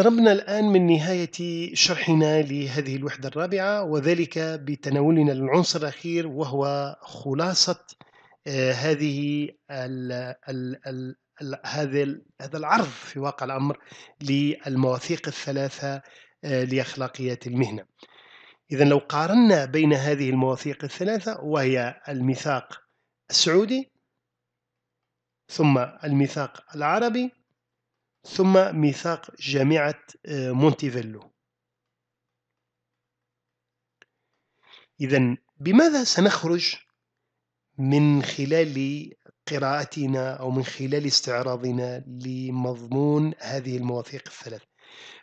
اقتربنا الآن من نهاية شرحنا لهذه الوحدة الرابعة وذلك بتناولنا للعنصر الأخير وهو خلاصة آه، هذه الـ الـ الـ الـ هذا هذا العرض في واقع الأمر للمواثيق الثلاثة آه، لأخلاقيات المهنة. إذا لو قارنا بين هذه المواثيق الثلاثة وهي الميثاق السعودي ثم الميثاق العربي ثم ميثاق جامعة آه، مونتيفيلو إذا بماذا سنخرج من خلال قراءتنا أو من خلال استعراضنا لمضمون هذه المواثيق الثلاث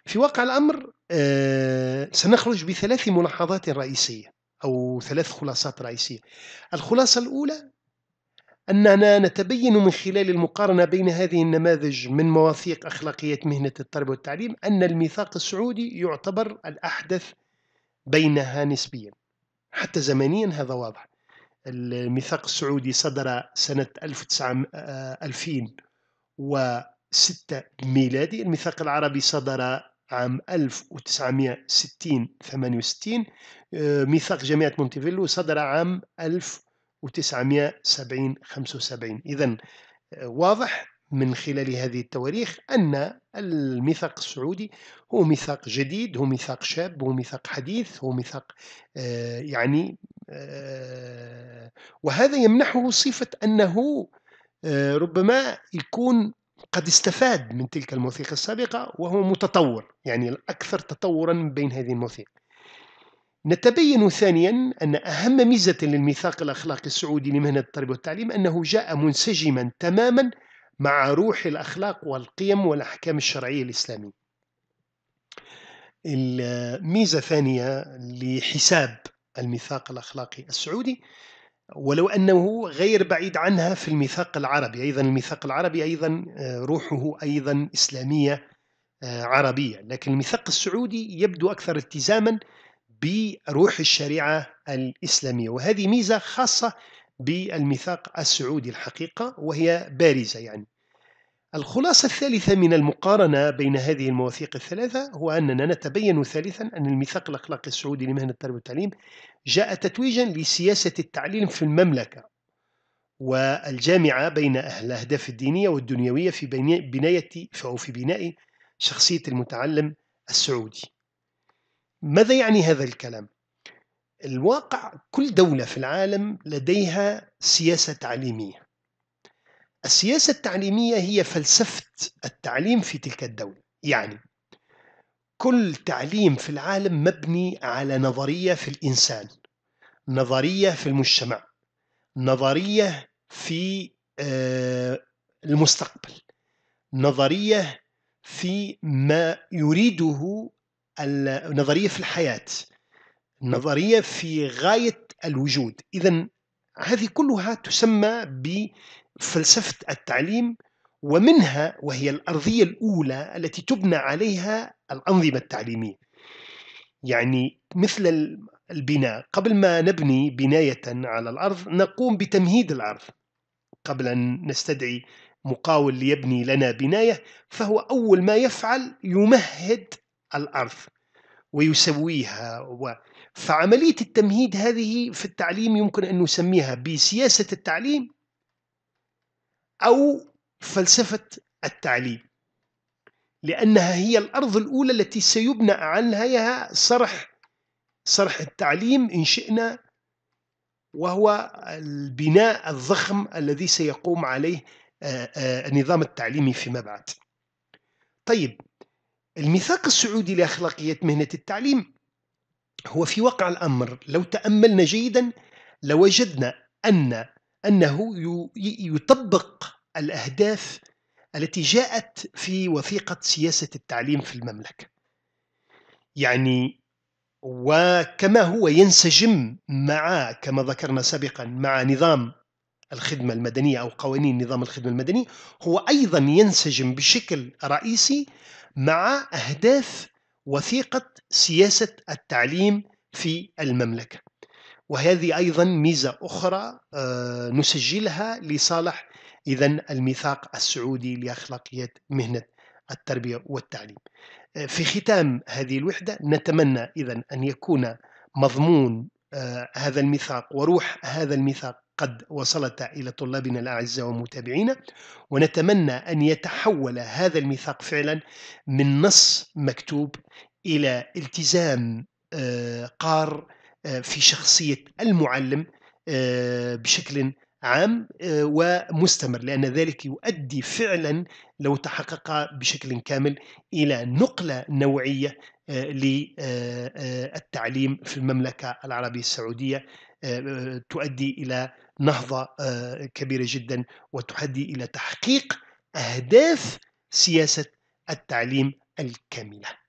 في واقع الأمر آه، سنخرج بثلاث ملاحظات رئيسية أو ثلاث خلاصات رئيسية الخلاصة الأولى أننا نتبين من خلال المقارنة بين هذه النماذج من مواثيق أخلاقية مهنة التربية والتعليم أن الميثاق السعودي يعتبر الأحدث بينها نسبيا حتى زمنيا هذا واضح الميثاق السعودي صدر سنة 2006 ميلادي الميثاق العربي صدر عام 1960 68 آه، ميثاق جامعة مونتيفيلو صدر عام 1000 و970 75 إذا واضح من خلال هذه التواريخ أن الميثاق السعودي هو ميثاق جديد هو ميثاق شاب هو ميثاق حديث هو ميثاق آه، يعني آه، وهذا يمنحه صفة أنه آه، ربما يكون قد استفاد من تلك الموثيقة السابقة وهو متطور يعني الأكثر تطورا بين هذه الموثيقة نتبين ثانيا أن أهم ميزة للميثاق الأخلاقي السعودي لمهنة التربية والتعليم أنه جاء منسجما تماما مع روح الأخلاق والقيم والأحكام الشرعية الإسلامية الميزة ثانية لحساب الميثاق الأخلاقي السعودي ولو أنه غير بعيد عنها في الميثاق العربي أيضا الميثاق العربي أيضا آه، روحه أيضا إسلامية آه، عربية لكن الميثاق السعودي يبدو أكثر التزاما بروح الشريعة الإسلامية وهذه ميزة خاصة بالميثاق السعودي الحقيقة وهي بارزة يعني الخلاصة الثالثة من المقارنة بين هذه المواثيق الثلاثة هو أننا نتبين ثالثا أن الميثاق الأخلاقي السعودي لمهنة التربية والتعليم جاء تتويجا لسياسة التعليم في المملكة والجامعة بين الأهداف الدينية والدنيوية في بناية أو في بناء شخصية المتعلم السعودي ماذا يعني هذا الكلام؟ الواقع كل دولة في العالم لديها سياسة تعليمية السياسة التعليمية هي فلسفة التعليم في تلك الدولة يعني كل تعليم في العالم مبني على نظرية في الإنسان نظرية في المجتمع نظرية في آه، المستقبل نظرية في ما يريده النظرية في الحياة النظرية في غاية الوجود إذا هذه كلها تسمى بفلسفة التعليم ومنها وهي الأرضية الأولى التي تبنى عليها الأنظمة التعليمية يعني مثل البناء قبل ما نبني بناية على الأرض نقوم بتمهيد الأرض قبل أن نستدعي مقاول ليبني لنا بناية فهو أول ما يفعل يمهد الأرض ويسويها و... فعملية التمهيد هذه في التعليم يمكن أن نسميها بسياسة التعليم أو فلسفة التعليم لأنها هي الأرض الأولى التي سيبنى عنها صرح صرح التعليم إن شئنا وهو البناء الضخم الذي سيقوم عليه النظام آه، آه، التعليمي فيما بعد طيب الميثاق السعودي لأخلاقية مهنة التعليم هو في واقع الأمر لو تأملنا جيدا لوجدنا أن أنه يطبق الأهداف التي جاءت في وثيقة سياسة التعليم في المملكة يعني وكما هو ينسجم مع كما ذكرنا سابقا مع نظام الخدمة المدنية أو قوانين نظام الخدمة المدني هو أيضا ينسجم بشكل رئيسي مع أهداف وثيقة سياسة التعليم في المملكة وهذه أيضا ميزة أخرى آه، نسجلها لصالح إذا الميثاق السعودي لأخلاقيات مهنة التربية والتعليم آه، في ختام هذه الوحدة نتمنى إذا أن يكون مضمون آه، هذا الميثاق وروح هذا الميثاق قد وصلت إلى طلابنا الأعزاء ومتابعينا ونتمنى أن يتحول هذا الميثاق فعلا من نص مكتوب إلى التزام آه، قار آه، في شخصية المعلم آه، بشكل عام ومستمر لأن ذلك يؤدي فعلا لو تحقق بشكل كامل إلى نقلة نوعية للتعليم في المملكة العربية السعودية تؤدي إلى نهضة آه، كبيرة جدا وتؤدي إلى تحقيق أهداف سياسة التعليم الكاملة